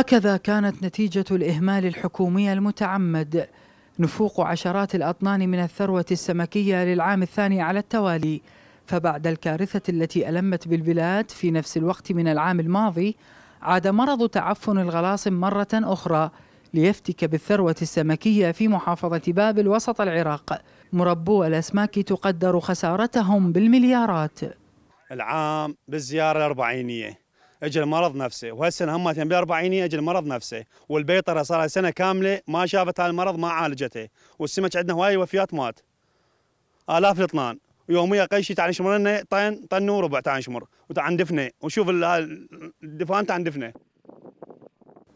هكذا كانت نتيجة الإهمال الحكومي المتعمد نفوق عشرات الأطنان من الثروة السمكية للعام الثاني على التوالي فبعد الكارثة التي ألمت بالبلاد في نفس الوقت من العام الماضي عاد مرض تعفن الغلاصم مرة أخرى ليفتك بالثروة السمكية في محافظة بابل وسط العراق مربو الأسماك تقدر خسارتهم بالمليارات العام بالزيارة الأربعينية اجى المرض نفسه وهالسنه هم 40 اجى المرض نفسه والبيطره صار سنه كامله ما شافت هالمرض ما عالجته والسمك عندنا هواي وفيات مات الاف الطنان يوميا قيشي تعال نشمر لنا طن طن وربع تعال نشمر وتعال ندفنه وشوف الدفان تعال ندفنه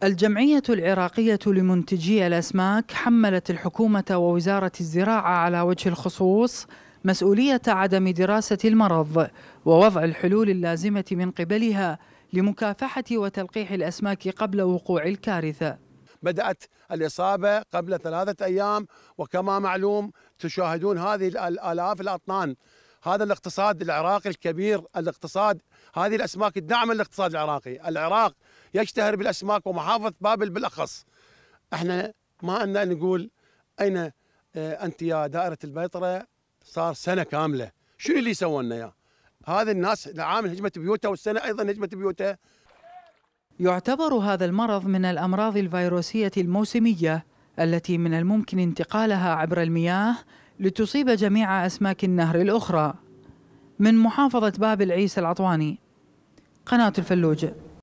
الجمعية العراقية لمنتجي الأسماك حملت الحكومة ووزارة الزراعة على وجه الخصوص مسؤولية عدم دراسة المرض ووضع الحلول اللازمة من قبلها لمكافحة وتلقيح الأسماك قبل وقوع الكارثة بدأت الإصابة قبل ثلاثة أيام وكما معلوم تشاهدون هذه الآلاف الأطنان هذا الاقتصاد العراقي الكبير الاقتصاد هذه الأسماك تدعم الاقتصاد العراقي العراق يشتهر بالأسماك ومحافظة بابل بالأخص احنا ما عندنا نقول أين آه، أنت يا دائرة البيطرة صار سنة كاملة شنو اللي سووا لنا اياه؟ هذا الناس العامل هجمت بيوته والسنه ايضا هجمت بيوته يعتبر هذا المرض من الامراض الفيروسيه الموسميه التي من الممكن انتقالها عبر المياه لتصيب جميع اسماك النهر الاخرى من محافظه باب العيس العطواني قناه الفلوجه